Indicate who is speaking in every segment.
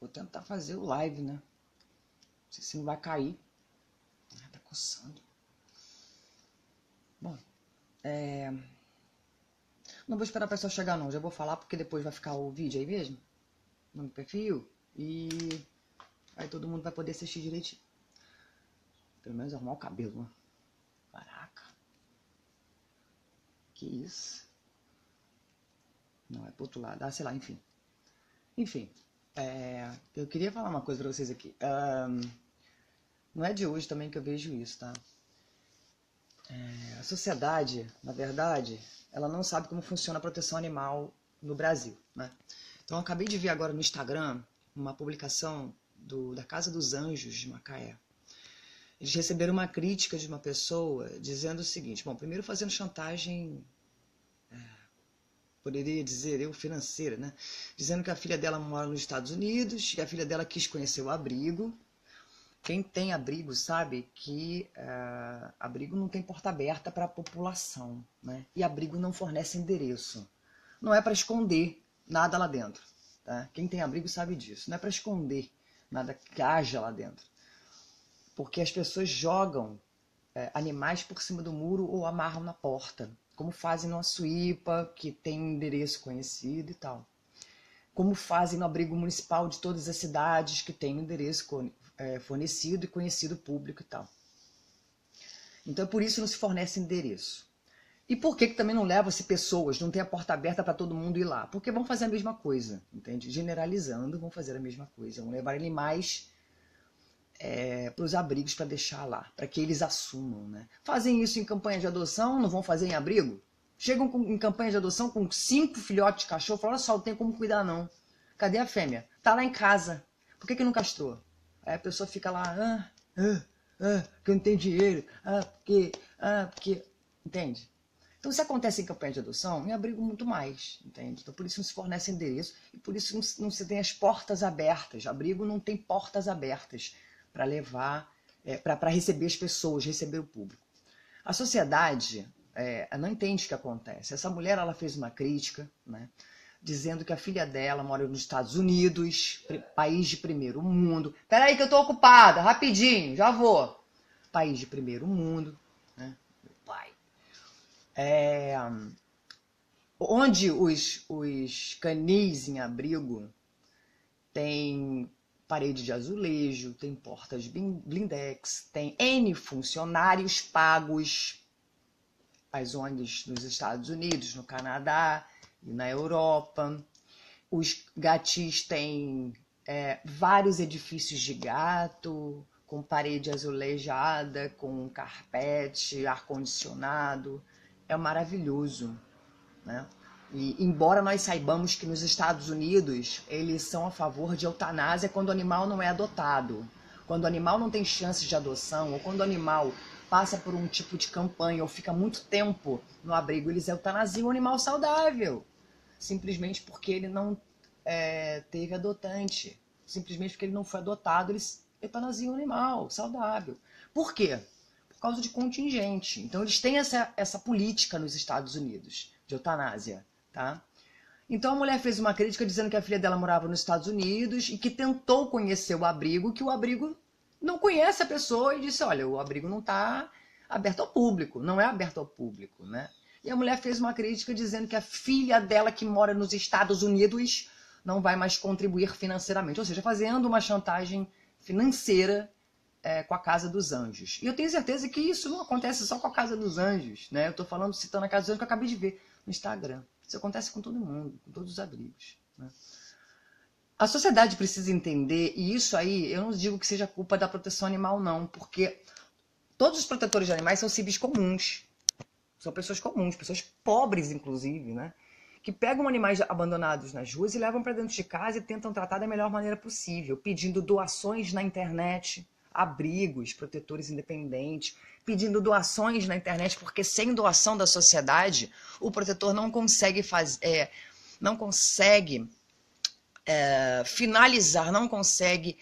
Speaker 1: Vou tentar fazer o live, né? Não sei se não vai cair. Ah, tá coçando. Bom, é... Não vou esperar a pessoa chegar não, já vou falar porque depois vai ficar o vídeo aí mesmo. No meu perfil. E aí todo mundo vai poder assistir direitinho. Pelo menos arrumar o cabelo, né? Caraca. Que isso? Não, é pro outro lado. Ah, sei lá, enfim. Enfim. É, eu queria falar uma coisa pra vocês aqui. Um, não é de hoje também que eu vejo isso, tá? É, a sociedade, na verdade, ela não sabe como funciona a proteção animal no Brasil, né? Então eu acabei de ver agora no Instagram uma publicação do, da Casa dos Anjos de Macaé. Eles receberam uma crítica de uma pessoa dizendo o seguinte: bom, primeiro fazendo chantagem poderia dizer eu financeira, né? Dizendo que a filha dela mora nos Estados Unidos, que a filha dela quis conhecer o abrigo. Quem tem abrigo sabe que uh, abrigo não tem porta aberta para a população, né? E abrigo não fornece endereço. Não é para esconder nada lá dentro, tá? Quem tem abrigo sabe disso. Não é para esconder nada que haja lá dentro. Porque as pessoas jogam uh, animais por cima do muro ou amarram na porta como fazem no Açuípa, que tem endereço conhecido e tal. Como fazem no abrigo municipal de todas as cidades, que tem endereço é, fornecido e conhecido público e tal. Então, é por isso que não se fornece endereço. E por que, que também não leva-se pessoas, não tem a porta aberta para todo mundo ir lá? Porque vão fazer a mesma coisa, entende? Generalizando, vão fazer a mesma coisa. Vão levar ele mais é, para os abrigos para deixar lá, para que eles assumam. Né? Fazem isso em campanha de adoção, não vão fazer em abrigo? Chegam com, em campanha de adoção com cinco filhotes de cachorro, falam, olha só, não tem como cuidar não. Cadê a fêmea? Tá lá em casa. Por que, que não castrou? Aí a pessoa fica lá, ah, ah, ah, que eu não tenho dinheiro, ah, porque, ah, porque, entende? Então, se acontece em campanha de adoção, em abrigo muito mais, entende? Então, por isso não se fornece endereço e por isso não se tem as portas abertas. Abrigo não tem portas abertas para levar, é, para receber as pessoas, receber o público. A sociedade é, não entende o que acontece. Essa mulher ela fez uma crítica, né, dizendo que a filha dela mora nos Estados Unidos, país de primeiro mundo. aí, que eu estou ocupada, rapidinho, já vou. País de primeiro mundo, né, meu pai. É, onde os, os canis em abrigo têm parede de azulejo, tem portas blindex, tem N funcionários pagos. As ONGs nos Estados Unidos, no Canadá e na Europa. Os gatis têm é, vários edifícios de gato, com parede azulejada, com carpete, ar-condicionado. É maravilhoso. Né? E embora nós saibamos que nos Estados Unidos eles são a favor de eutanásia quando o animal não é adotado, quando o animal não tem chances de adoção ou quando o animal passa por um tipo de campanha ou fica muito tempo no abrigo, eles eutanasiam o animal saudável, simplesmente porque ele não é, teve adotante, simplesmente porque ele não foi adotado, eles eutanasiam o animal saudável. Por quê? Por causa de contingente. Então eles têm essa, essa política nos Estados Unidos de eutanásia tá? Então a mulher fez uma crítica dizendo que a filha dela morava nos Estados Unidos e que tentou conhecer o abrigo, que o abrigo não conhece a pessoa e disse: olha, o abrigo não está aberto ao público, não é aberto ao público, né? E a mulher fez uma crítica dizendo que a filha dela, que mora nos Estados Unidos, não vai mais contribuir financeiramente, ou seja, fazendo uma chantagem financeira é, com a Casa dos Anjos. E eu tenho certeza que isso não acontece só com a Casa dos Anjos, né? Eu estou falando, citando a Casa dos Anjos que eu acabei de ver no Instagram. Isso acontece com todo mundo, com todos os abrigos. Né? A sociedade precisa entender, e isso aí eu não digo que seja culpa da proteção animal, não, porque todos os protetores de animais são civis comuns. São pessoas comuns, pessoas pobres, inclusive, né? Que pegam animais abandonados nas ruas e levam para dentro de casa e tentam tratar da melhor maneira possível, pedindo doações na internet, abrigos, protetores independentes, pedindo doações na internet, porque sem doação da sociedade, o protetor não consegue fazer, é, não consegue é, finalizar, não consegue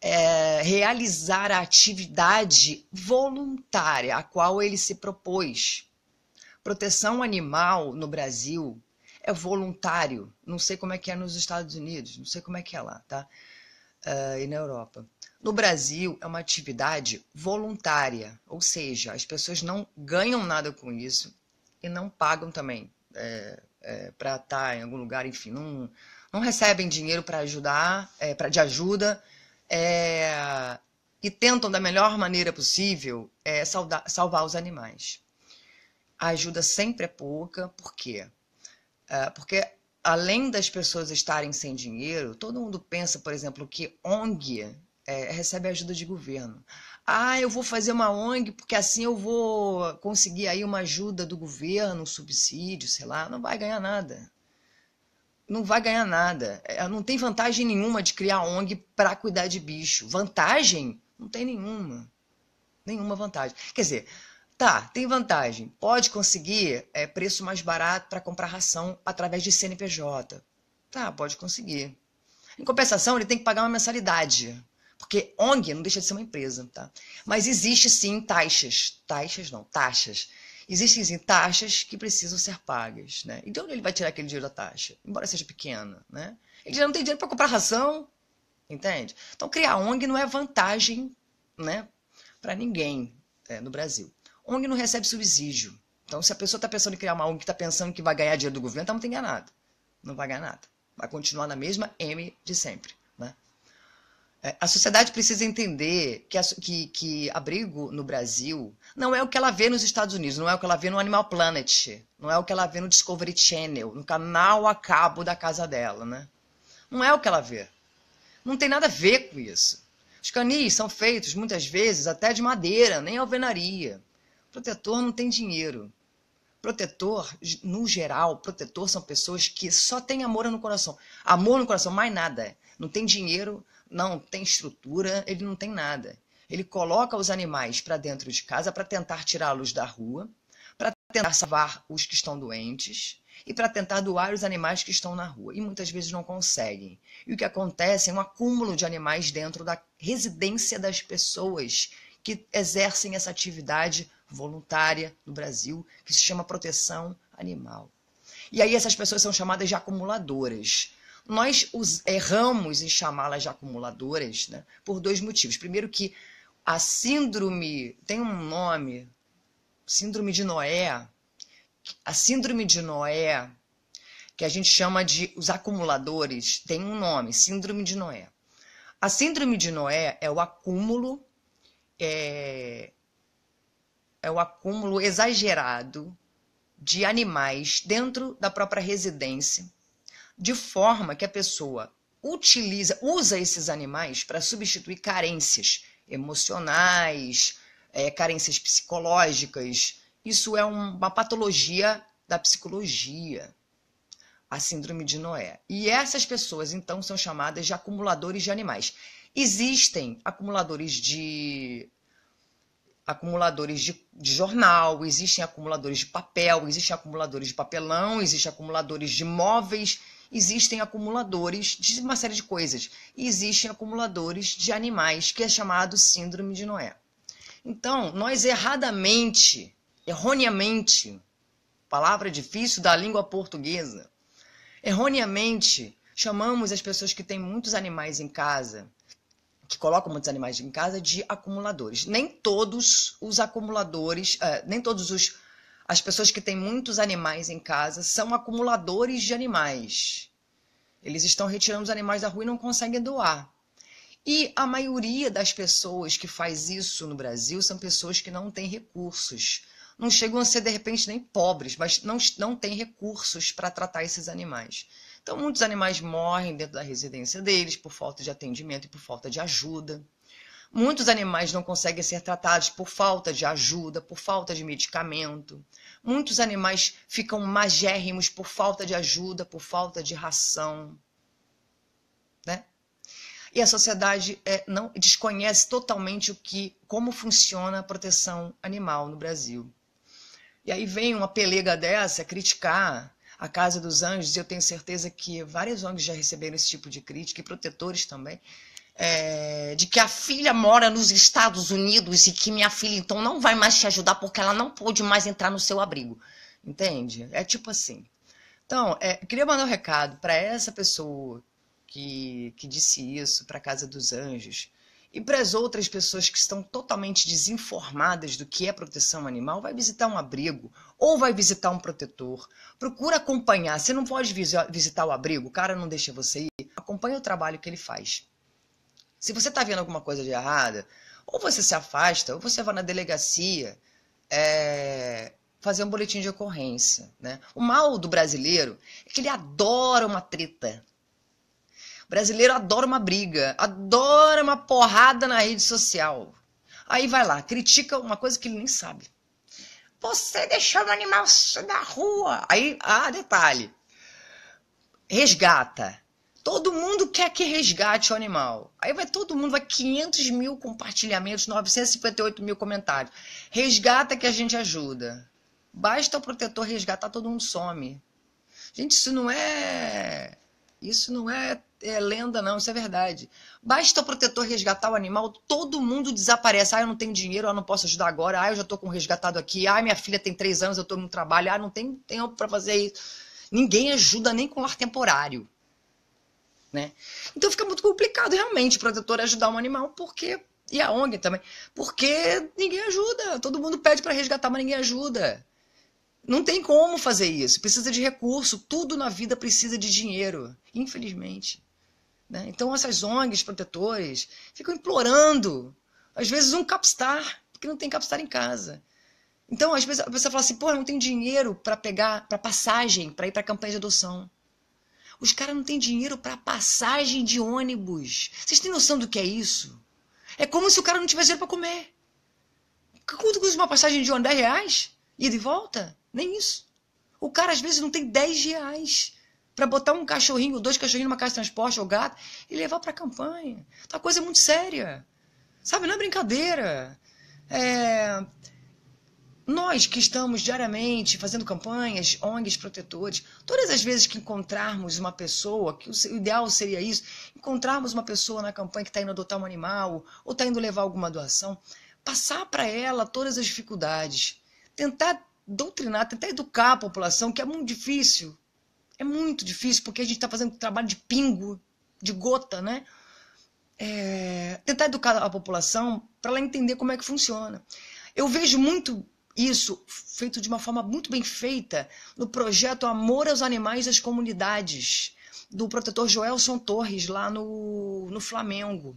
Speaker 1: é, realizar a atividade voluntária a qual ele se propôs. Proteção animal no Brasil é voluntário. Não sei como é que é nos Estados Unidos, não sei como é que é lá, tá? uh, e na Europa. No Brasil, é uma atividade voluntária, ou seja, as pessoas não ganham nada com isso e não pagam também é, eh, é, eh, para estar tá em algum lugar, enfim, não, não recebem dinheiro para ajudar, é, pra, de ajuda, é, e tentam da melhor maneira possível salda, salvar os animais. A ajuda sempre é pouca, por quê? porque além das pessoas estarem sem dinheiro, todo mundo pensa, por exemplo, que ONG é, recebe ajuda de governo. Ah, eu vou fazer uma ONG porque assim eu vou conseguir aí uma ajuda do governo, um subsídio, sei lá. Não vai ganhar nada. Não vai ganhar nada. É, não tem vantagem nenhuma de criar ONG para cuidar de bicho. Vantagem? Não tem nenhuma. Nenhuma vantagem. Quer dizer, Tá, tem vantagem. Pode conseguir é, preço mais barato para comprar ração através de CNPJ. Tá, pode conseguir. Em compensação, ele tem que pagar uma mensalidade. Porque ONG não deixa de ser uma empresa, tá? Mas existe sim taxas. Taxas não, taxas. Existem sim taxas que precisam ser pagas, né? onde ele vai tirar aquele dinheiro da taxa, embora seja pequena, né? Ele já não tem dinheiro para comprar ração, entende? Então criar ONG não é vantagem, né, para ninguém é, no Brasil. ONG não recebe subsídio. Então, se a pessoa está pensando em criar uma ONG que está pensando que vai ganhar dinheiro do governo, ela não tem Não vai ganhar nada. Vai continuar na mesma M de sempre. Né? É, a sociedade precisa entender que, a, que, que abrigo no Brasil não é o que ela vê nos Estados Unidos, não é o que ela vê no Animal Planet, não é o que ela vê no Discovery Channel, no canal a cabo da casa dela. Né? Não é o que ela vê. Não tem nada a ver com isso. Os canis são feitos muitas vezes até de madeira, nem alvenaria. Protetor não tem dinheiro. Protetor, no geral, protetor são pessoas que só têm amor no coração. Amor no coração, mais nada. Não tem dinheiro, não tem estrutura, ele não tem nada. Ele coloca os animais para dentro de casa para tentar tirá-los da rua, para tentar salvar os que estão doentes e para tentar doar os animais que estão na rua. E muitas vezes não conseguem. E o que acontece é um acúmulo de animais dentro da residência das pessoas que exercem essa atividade voluntária no Brasil que se chama proteção animal. E aí essas pessoas são chamadas de acumuladoras. Nós os erramos em chamá-las de acumuladoras né, por dois motivos. Primeiro que a síndrome tem um nome, síndrome de Noé. A síndrome de Noé, que a gente chama de os acumuladores, tem um nome, síndrome de Noé. A síndrome de Noé é o acúmulo é, é o acúmulo exagerado de animais dentro da própria residência, de forma que a pessoa utiliza, usa esses animais para substituir carências emocionais, é, carências psicológicas. Isso é uma patologia da psicologia, a síndrome de Noé. E essas pessoas, então, são chamadas de acumuladores de animais. Existem acumuladores de acumuladores de, de, jornal, existem acumuladores de papel, existem acumuladores de papelão, existem acumuladores de móveis, existem acumuladores de uma série de coisas. E existem acumuladores de animais, que é chamado Síndrome de Noé. Então, nós erradamente, erroneamente, palavra difícil da língua portuguesa, erroneamente chamamos as pessoas que têm muitos animais em casa que colocam muitos animais em casa de acumuladores. Nem todos os acumuladores, uh, nem todos os as pessoas que têm muitos animais em casa são acumuladores de animais. Eles estão retirando os animais da rua e não conseguem doar. E a maioria das pessoas que faz isso no Brasil são pessoas que não têm recursos. Não chegam a ser, de repente, nem pobres, mas não, não têm recursos para tratar esses animais. Então, muitos animais morrem dentro da residência deles por falta de atendimento e por falta de ajuda. Muitos animais não conseguem ser tratados por falta de ajuda, por falta de medicamento. Muitos animais ficam magérrimos por falta de ajuda, por falta de ração. Né? E a sociedade é, não desconhece totalmente o que, como funciona a proteção animal no Brasil. E aí vem uma pelega dessa criticar a Casa dos Anjos, eu tenho certeza que várias ONGs já receberam esse tipo de crítica, e protetores também, é, de que a filha mora nos Estados Unidos e que minha filha então não vai mais te ajudar porque ela não pôde mais entrar no seu abrigo. Entende? É tipo assim. Então, é, queria mandar um recado para essa pessoa que, que disse isso, para a Casa dos Anjos, e para as outras pessoas que estão totalmente desinformadas do que é proteção animal, vai visitar um abrigo ou vai visitar um protetor. Procura acompanhar. Você não pode visitar o abrigo, o cara não deixa você ir. Acompanhe o trabalho que ele faz. Se você está vendo alguma coisa de errada, ou você se afasta, ou você vai na delegacia é, fazer um boletim de ocorrência. Né? O mal do brasileiro é que ele adora uma treta brasileiro adora uma briga, adora uma porrada na rede social. Aí vai lá, critica uma coisa que ele nem sabe. Você deixou um animal na rua. Aí, ah, detalhe. Resgata. Todo mundo quer que resgate o animal. Aí vai todo mundo, vai 500 mil compartilhamentos, 958 mil comentários. Resgata que a gente ajuda. Basta o protetor resgatar, todo mundo some. Gente, isso não é isso não é, é, lenda, não, isso é verdade. Basta o protetor resgatar o animal, todo mundo desaparece. Ah, eu não tenho dinheiro, eu ah, não posso ajudar agora. Ah, eu já estou com um resgatado aqui. Ah, minha filha tem três anos, eu estou no trabalho. Ah, não tem tempo para fazer isso. Ninguém ajuda nem com lar temporário. Né? Então fica muito complicado realmente o protetor ajudar um animal, porque. E a ONG também. Porque ninguém ajuda. Todo mundo pede para resgatar, mas ninguém ajuda. Não tem como fazer isso. Precisa de recurso. Tudo na vida precisa de dinheiro, infelizmente. Né? Então, essas ONGs protetores ficam implorando, às vezes, um capstar, porque não tem capstar em casa. Então, às vezes, a pessoa fala assim: pô, não tem dinheiro para pegar, para passagem, para ir para a campanha de adoção. Os caras não têm dinheiro para passagem de ônibus. Vocês têm noção do que é isso? É como se o cara não tivesse dinheiro para comer. Quanto custa uma passagem de ônibus? 10 reais? Ida e volta? Nem isso. O cara às vezes não tem 10 reais para botar um cachorrinho, dois cachorrinhos numa casa de transporte ou gato e levar para a campanha. Tá coisa é muito séria. Sabe, não é brincadeira. É... Nós que estamos diariamente fazendo campanhas, ONGs, protetores, todas as vezes que encontrarmos uma pessoa, que o ideal seria isso, encontrarmos uma pessoa na campanha que está indo adotar um animal ou está indo levar alguma doação, passar para ela todas as dificuldades, tentar doutrinar, tentar educar a população, que é muito difícil. É muito difícil, porque a gente está fazendo trabalho de pingo, de gota, né? É, tentar educar a população para ela entender como é que funciona. Eu vejo muito isso feito de uma forma muito bem feita no projeto Amor aos Animais das Comunidades, do protetor Joelson Torres, lá no, no Flamengo,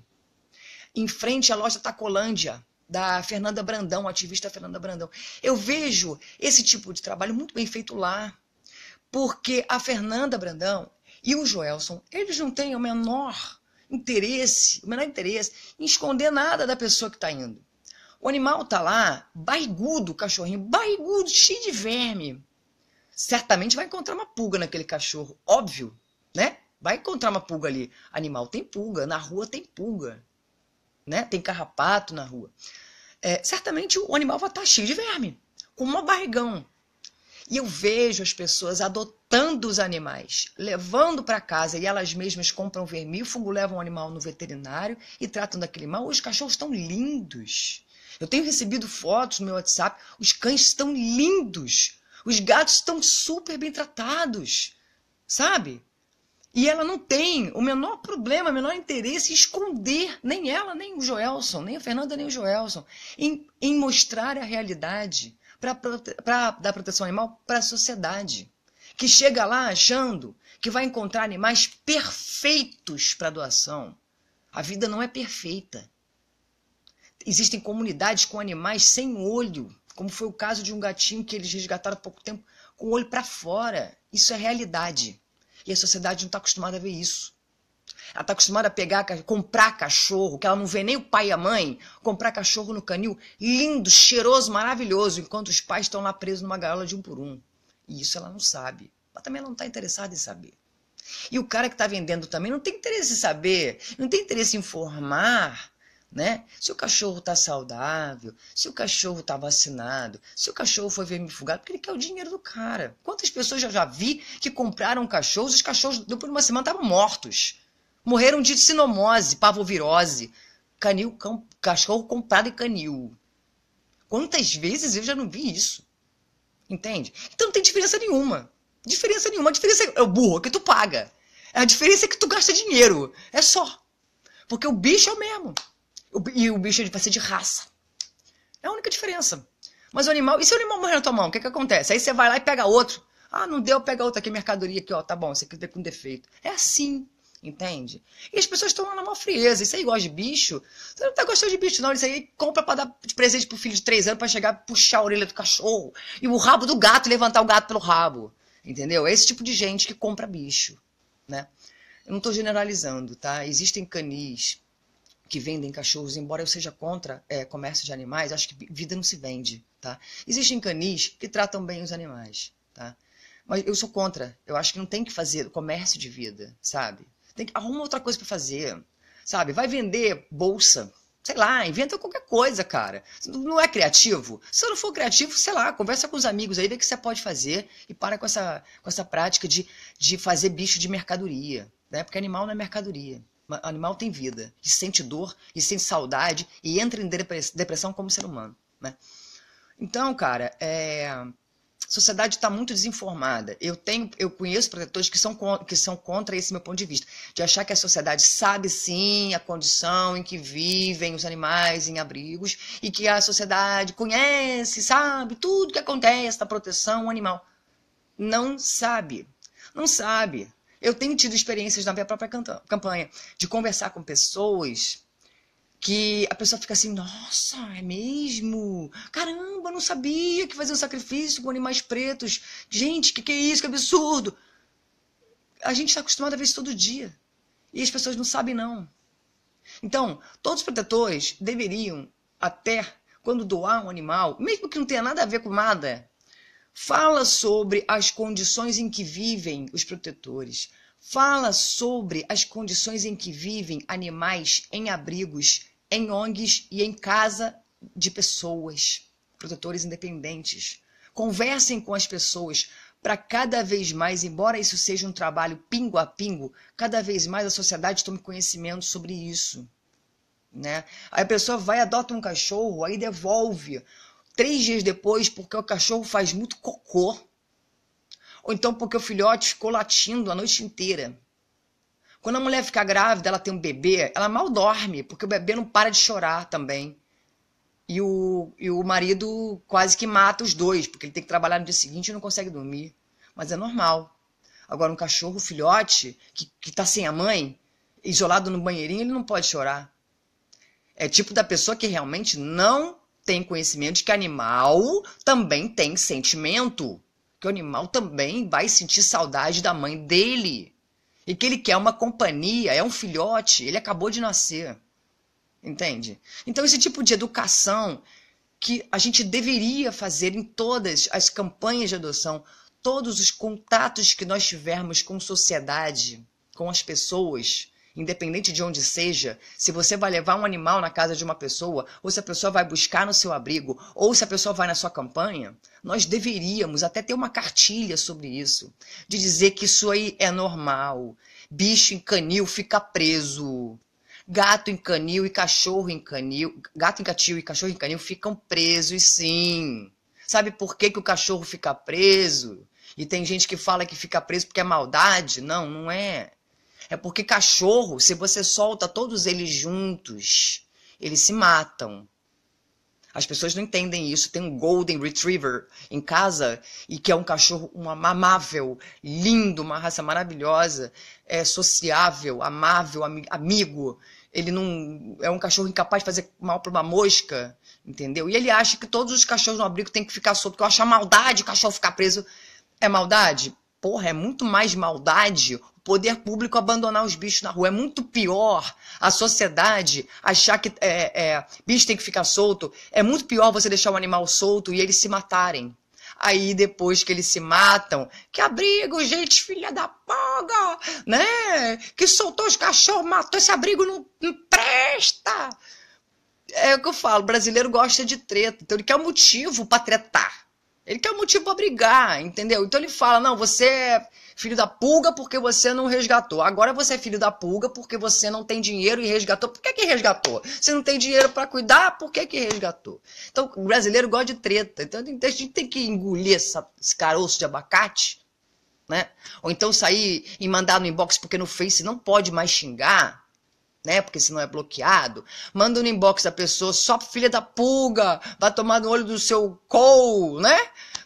Speaker 1: em frente à loja Tacolândia da Fernanda Brandão, ativista Fernanda Brandão. Eu vejo esse tipo de trabalho muito bem feito lá, porque a Fernanda Brandão e o Joelson, eles não têm o menor interesse, o menor interesse em esconder nada da pessoa que está indo. O animal tá lá, barrigudo, cachorrinho, barrigudo, cheio de verme. Certamente vai encontrar uma pulga naquele cachorro, óbvio, né? Vai encontrar uma pulga ali. Animal tem pulga, na rua tem pulga né? Tem carrapato na rua. É, certamente o animal vai estar cheio de verme, com uma barrigão. E eu vejo as pessoas adotando os animais, levando para casa e elas mesmas compram vermífugo, levam o animal no veterinário e tratam daquele mal. Os cachorros estão lindos. Eu tenho recebido fotos no meu WhatsApp, os cães estão lindos. Os gatos estão super bem tratados. Sabe? E ela não tem o menor problema, o menor interesse em esconder, nem ela, nem o Joelson, nem a Fernanda, nem o Joelson, em, em mostrar a realidade para dar da proteção animal para a sociedade, que chega lá achando que vai encontrar animais perfeitos para doação. A vida não é perfeita. Existem comunidades com animais sem olho, como foi o caso de um gatinho que eles resgataram há pouco tempo, com o olho para fora. Isso é realidade. E a sociedade não está acostumada a ver isso. Ela está acostumada a pegar, comprar cachorro, que ela não vê nem o pai e a mãe, comprar cachorro no canil, lindo, cheiroso, maravilhoso, enquanto os pais estão lá presos numa gaiola de um por um. E isso ela não sabe. Ela também não está interessada em saber. E o cara que está vendendo também não tem interesse em saber, não tem interesse em informar né? Se o cachorro está saudável, se o cachorro está vacinado, se o cachorro foi vermifugado, porque ele quer o dinheiro do cara. Quantas pessoas eu já vi que compraram cachorros, os cachorros depois de uma semana estavam mortos. Morreram de sinomose, pavovirose, canil, cão, cachorro comprado e canil. Quantas vezes eu já não vi isso? Entende? Então não tem diferença nenhuma. Diferença nenhuma. A diferença é o burro que tu paga. A diferença é que tu gasta dinheiro. É só. Porque o bicho é o mesmo. E o bicho vai ser de raça. É a única diferença. Mas o animal, e se o animal morrer na tua mão, o que que acontece? Aí você vai lá e pega outro. Ah, não deu, pega outro aqui, mercadoria aqui, ó, tá bom, você aqui ver com defeito. É assim, entende? E as pessoas estão lá na mão frieza. Isso aí gosta de bicho? Você não tá gostando de bicho, não. Isso aí compra para dar de presente pro filho de três anos para chegar e puxar a orelha do cachorro e o rabo do gato, levantar o gato pelo rabo. Entendeu? É esse tipo de gente que compra bicho, né? Eu não estou generalizando, tá? Existem canis que vendem cachorros, embora eu seja contra é, comércio de animais, acho que vida não se vende, tá? Existem canis que tratam bem os animais, tá? Mas eu sou contra. Eu acho que não tem que fazer comércio de vida, sabe? Tem que arruma outra coisa para fazer, sabe? Vai vender bolsa, sei lá, inventa qualquer coisa, cara. Não é criativo? Se não for criativo, sei lá, conversa com os amigos aí, vê o que você pode fazer e para com essa, com essa prática de, de fazer bicho de mercadoria, né? Porque animal não é mercadoria animal tem vida, e sente dor, e sente saudade e entra em depressão como ser humano. Né? Então, cara, é... a sociedade está muito desinformada. Eu tenho, eu conheço protetores que são, que são contra esse meu ponto de vista, de achar que a sociedade sabe sim a condição em que vivem os animais em abrigos e que a sociedade conhece, sabe tudo que acontece na proteção animal. Não sabe. Não sabe. Eu tenho tido experiências na minha própria campanha de conversar com pessoas que a pessoa fica assim, nossa, é mesmo? Caramba, não sabia que fazer um sacrifício com animais pretos. Gente, que que é isso? Que absurdo! A gente está acostumado a ver isso todo dia. E as pessoas não sabem, não. Então, todos os protetores deveriam, até quando doar um animal, mesmo que não tenha nada a ver com nada, fala sobre as condições em que vivem os protetores, fala sobre as condições em que vivem animais em abrigos, em ONGs e em casa de pessoas, protetores independentes. Conversem com as pessoas para cada vez mais, embora isso seja um trabalho pingo a pingo, cada vez mais a sociedade tome conhecimento sobre isso. Né? Aí a pessoa vai, adota um cachorro, aí devolve três dias depois porque o cachorro faz muito cocô, ou então porque o filhote ficou latindo a noite inteira. Quando a mulher fica grávida, ela tem um bebê, ela mal dorme, porque o bebê não para de chorar também. E o, e o marido quase que mata os dois, porque ele tem que trabalhar no dia seguinte e não consegue dormir. Mas é normal. Agora, um cachorro filhote, que, que tá sem a mãe, isolado no banheirinho, ele não pode chorar. É tipo da pessoa que realmente não tem conhecimento de que animal também tem sentimento. Que o animal também vai sentir saudade da mãe dele. E que ele quer uma companhia, é um filhote, ele acabou de nascer. Entende? Então, esse tipo de educação que a gente deveria fazer em todas as campanhas de adoção, todos os contatos que nós tivermos com sociedade, com as pessoas, independente de onde seja, se você vai levar um animal na casa de uma pessoa, ou se a pessoa vai buscar no seu abrigo, ou se a pessoa vai na sua campanha, nós deveríamos até ter uma cartilha sobre isso, de dizer que isso aí é normal. Bicho em canil fica preso. Gato em canil e cachorro em canil, gato em catil e cachorro em canil ficam presos, sim. Sabe por que, que o cachorro fica preso? E tem gente que fala que fica preso porque é maldade. Não, não é. É porque cachorro, se você solta todos eles juntos, eles se matam. As pessoas não entendem isso. Tem um Golden Retriever em casa e que é um cachorro um amável, lindo, uma raça maravilhosa, é sociável, amável, am amigo. Ele não é um cachorro incapaz de fazer mal para uma mosca, entendeu? E ele acha que todos os cachorros no abrigo têm que ficar solto, que eu acho a maldade o cachorro ficar preso. É maldade? Porra, é muito mais maldade o poder público abandonar os bichos na rua. É muito pior a sociedade achar que é, é, bicho tem que ficar solto. É muito pior você deixar um animal solto e eles se matarem. Aí depois que eles se matam, que abrigo, gente, filha da poga, né? Que soltou os cachorros, matou esse abrigo, não, não presta. É o que eu falo, brasileiro gosta de treta, então ele quer um motivo para tretar. Ele quer um motivo para brigar, entendeu? Então ele fala: não, você é filho da pulga porque você não resgatou. Agora você é filho da pulga porque você não tem dinheiro e resgatou. Por que, que resgatou? Você não tem dinheiro para cuidar, por que, que resgatou? Então o brasileiro gosta de treta. Então a gente tem que engolir essa, esse caroço de abacate, né? Ou então sair e mandar no inbox porque no Face não pode mais xingar né? Porque senão é bloqueado. Manda no inbox da pessoa, só filha da pulga, vai tomar no olho do seu col, né?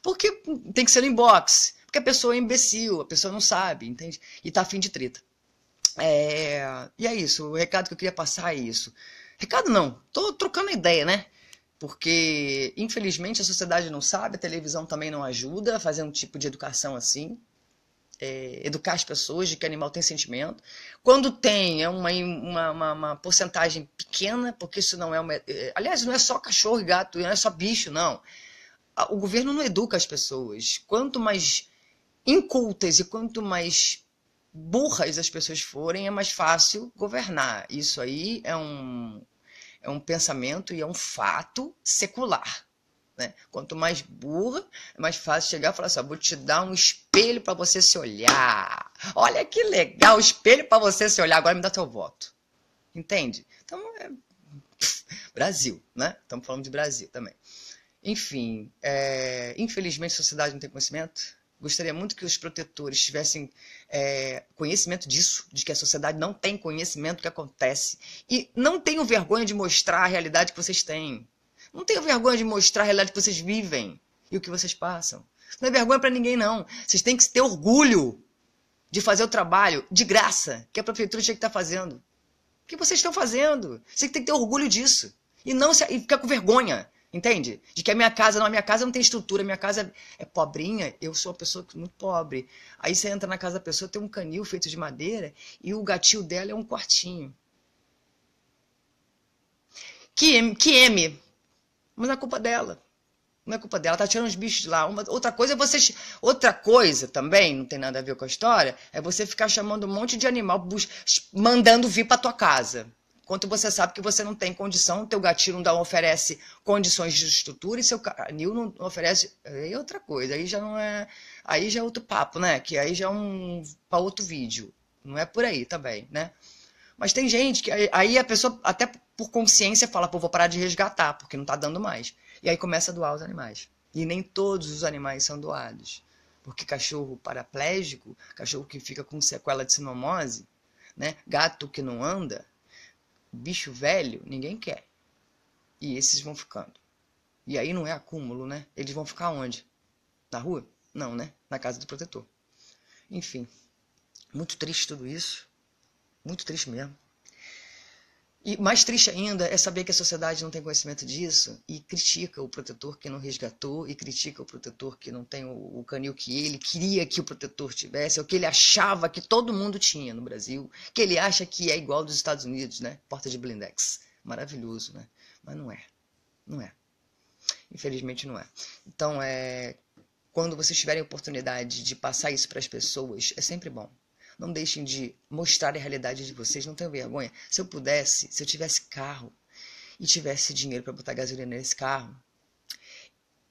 Speaker 1: Porque tem que ser no inbox. Porque a pessoa é imbecil, a pessoa não sabe, entende? E tá afim de treta. É... E é isso, o recado que eu queria passar é isso. Recado não, tô trocando ideia, né? Porque, infelizmente, a sociedade não sabe, a televisão também não ajuda a fazer um tipo de educação assim, é, educar as pessoas de que animal tem sentimento. Quando tem, é uma, uma, uma, uma, porcentagem pequena, porque isso não é uma. É, aliás, não é só cachorro e gato, não é só bicho, não. O governo não educa as pessoas. Quanto mais incultas e quanto mais burras as pessoas forem, é mais fácil governar. Isso aí é um, é um pensamento e é um fato secular. Né? Quanto mais burra, é mais fácil chegar e falar assim: vou te dar um espelho para você se olhar. Olha que legal, espelho para você se olhar. Agora me dá teu voto. Entende? Então, é... Brasil, né? Estamos falando de Brasil também. Enfim, é... infelizmente a sociedade não tem conhecimento. Gostaria muito que os protetores tivessem é, conhecimento disso, de que a sociedade não tem conhecimento do que acontece. E não tenho vergonha de mostrar a realidade que vocês têm. Não tenham vergonha de mostrar a realidade que vocês vivem e o que vocês passam. Não é vergonha para ninguém, não. Vocês têm que ter orgulho de fazer o trabalho de graça que a prefeitura tinha que estar tá fazendo. O que vocês estão fazendo? Vocês têm que ter orgulho disso. E não se, e ficar com vergonha, entende? De que a minha casa, não, a minha casa não tem estrutura, a minha casa é, pobrinha, eu sou uma pessoa muito pobre. Aí você entra na casa da pessoa, tem um canil feito de madeira e o gatil dela é um quartinho. Que que M mas não é culpa dela. Não é culpa dela, tá tirando os bichos lá. Uma, outra coisa é você, Outra coisa também, não tem nada a ver com a história, é você ficar chamando um monte de animal, bus, mandando vir para tua casa. Enquanto você sabe que você não tem condição, teu gatilho não oferece condições de estrutura e seu canil não oferece. Aí é outra coisa, aí já não é. Aí já é outro papo, né? Que aí já é um. para outro vídeo. Não é por aí também, né? Mas tem gente que aí a pessoa, até por consciência, fala, pô, vou parar de resgatar, porque não tá dando mais. E aí começa a doar os animais. E nem todos os animais são doados. Porque cachorro paraplégico, cachorro que fica com sequela de sinomose, né? gato que não anda, bicho velho, ninguém quer. E esses vão ficando. E aí não é acúmulo, né? Eles vão ficar onde? Na rua? Não, né? Na casa do protetor. Enfim, muito triste tudo isso. Muito triste mesmo. E mais triste ainda é saber que a sociedade não tem conhecimento disso e critica o protetor que não resgatou e critica o protetor que não tem o, canil que ele queria que o protetor tivesse, ou que ele achava que todo mundo tinha no Brasil, que ele acha que é igual dos Estados Unidos, né? Porta de blindex. Maravilhoso, né? Mas não é. Não é. Infelizmente não é. Então, é quando vocês tiverem oportunidade de passar isso para as pessoas, é sempre bom. Não deixem de mostrar a realidade de vocês, não tenham vergonha. Se eu pudesse, se eu tivesse carro e tivesse dinheiro para botar gasolina nesse carro,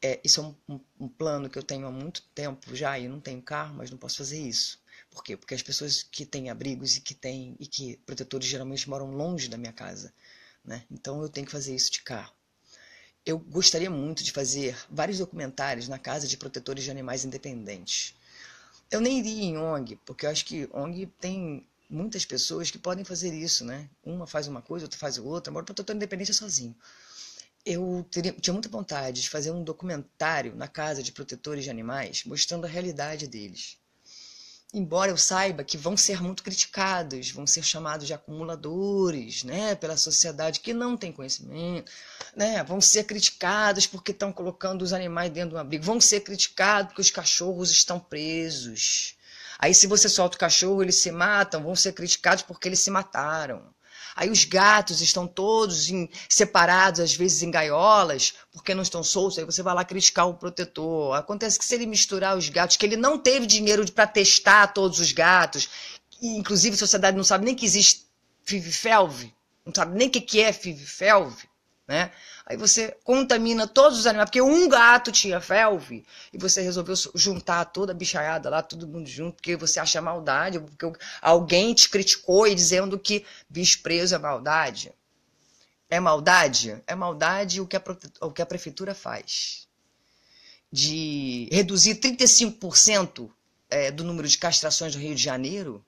Speaker 1: é, isso é um, um, um, plano que eu tenho há muito tempo já, e eu não tenho carro, mas não posso fazer isso. Por quê? Porque as pessoas que têm abrigos e que têm e que protetores geralmente moram longe da minha casa, né? Então eu tenho que fazer isso de carro. Eu gostaria muito de fazer vários documentários na casa de protetores de animais independentes. Eu nem iria em ONG, porque eu acho que ONG tem muitas pessoas que podem fazer isso, né? Uma faz uma coisa, outra faz outra, mora para total independência sozinho. Eu teria, tinha muita vontade de fazer um documentário na Casa de Protetores de Animais, mostrando a realidade deles embora eu saiba que vão ser muito criticados, vão ser chamados de acumuladores, né, pela sociedade que não tem conhecimento, né, vão ser criticados porque estão colocando os animais dentro de um abrigo, vão ser criticados porque os cachorros estão presos. Aí se você solta o cachorro, eles se matam, vão ser criticados porque eles se mataram. Aí os gatos estão todos em, separados, às vezes em gaiolas, porque não estão soltos. Aí você vai lá criticar o protetor. Acontece que se ele misturar os gatos, que ele não teve dinheiro para testar todos os gatos, e, inclusive a sociedade não sabe nem que existe FIV-FELV, não sabe nem o que, que é FIV-FELV né? Aí você contamina todos os animais, porque um gato tinha felve e você resolveu juntar toda a bichaiada lá, todo mundo junto, porque você acha maldade, porque alguém te criticou e dizendo que bicho preso é maldade. É maldade? É maldade o que a, o que a prefeitura faz. De reduzir 35% é, do número de castrações no Rio de Janeiro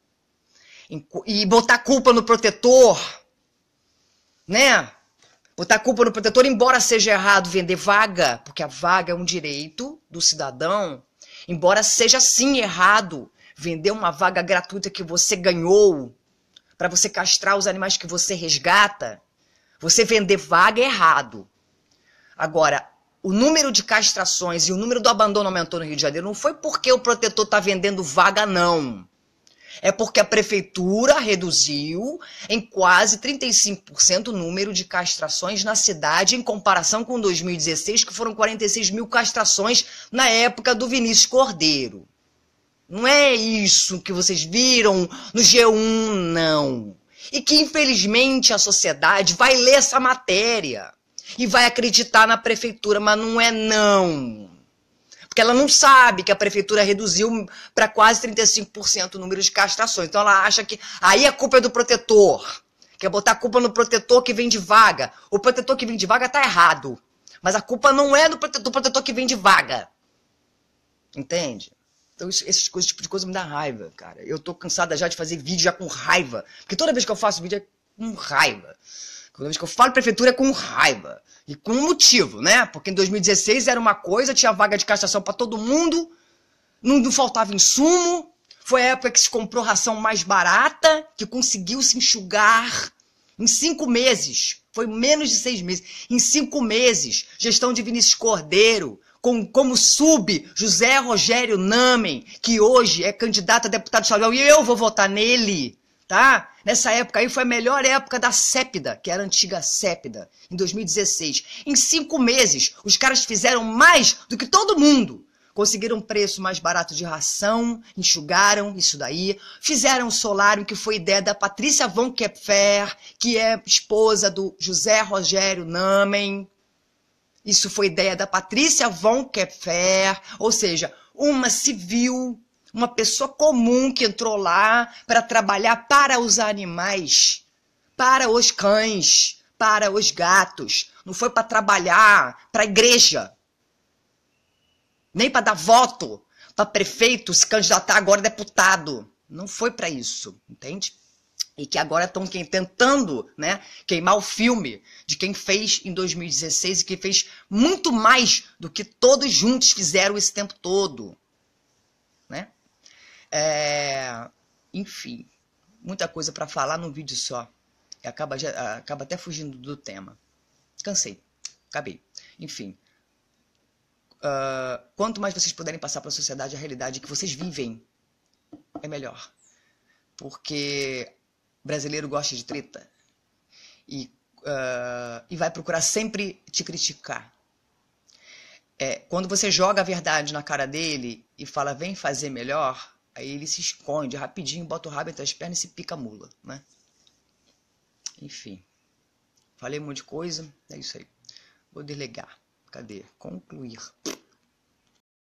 Speaker 1: e botar culpa no protetor, né? Botar a culpa no protetor, embora seja errado vender vaga, porque a vaga é um direito do cidadão, embora seja sim errado vender uma vaga gratuita que você ganhou para você castrar os animais que você resgata, você vender vaga é errado. Agora, o número de castrações e o número do abandono aumentou no Rio de Janeiro não foi porque o protetor está vendendo vaga, não é porque a prefeitura reduziu em quase 35% o número de castrações na cidade em comparação com 2016, que foram 46 mil castrações na época do Vinícius Cordeiro. Não é isso que vocês viram no G1, não. E que, infelizmente, a sociedade vai ler essa matéria e vai acreditar na prefeitura, mas não é não que ela não sabe que a prefeitura reduziu para quase 35% o número de castrações. Então ela acha que aí a culpa é do protetor. Quer é botar a culpa no protetor que vem de vaga. O protetor que vem de vaga tá errado. Mas a culpa não é do protetor, do protetor que vem de vaga. Entende? Então, esse coisas, tipo de coisa me dá raiva, cara. Eu tô cansada já de fazer vídeo já com raiva. Porque toda vez que eu faço vídeo é com raiva. Toda vez que eu falo prefeitura é com raiva. E com motivo, né? Porque em 2016 era uma coisa, tinha vaga de castração para todo mundo, não, não faltava insumo. Foi a época que se comprou ração mais barata, que conseguiu se enxugar em cinco meses. Foi menos de seis meses. Em cinco meses, gestão de Vinícius Cordeiro, com, como sub José Rogério Namen, que hoje é candidato a deputado estadual, e eu vou votar nele tá? Nessa época aí foi a melhor época da Sépida, que era a antiga Sépida, em 2016. Em cinco meses, os caras fizeram mais do que todo mundo. Conseguiram preço mais barato de ração, enxugaram isso daí, fizeram o solário, que foi ideia da Patrícia Von Kepfer, que é esposa do José Rogério Namen. Isso foi ideia da Patrícia Von Kepfer, ou seja, uma civil uma pessoa comum que entrou lá para trabalhar para os animais, para os cães, para os gatos, não foi para trabalhar para a igreja, nem para dar voto para prefeito, se candidatar agora deputado. Não foi para isso, entende? E que agora estão tentando né, queimar o filme de quem fez em 2016 e que fez muito mais do que todos juntos fizeram esse tempo todo. É, enfim, muita coisa para falar num vídeo só. Acaba, acaba até fugindo do tema. Cansei, acabei. Enfim, uh, quanto mais vocês puderem passar para a sociedade a realidade que vocês vivem, é melhor. Porque brasileiro gosta de treta. E, uh, e vai procurar sempre te criticar. É, quando você joga a verdade na cara dele e fala, vem fazer melhor, Aí ele se esconde é rapidinho, bota o rabo entre as pernas e se pica a mula, né? Enfim. Falei um monte de coisa, é isso aí. Vou delegar. Cadê? Concluir.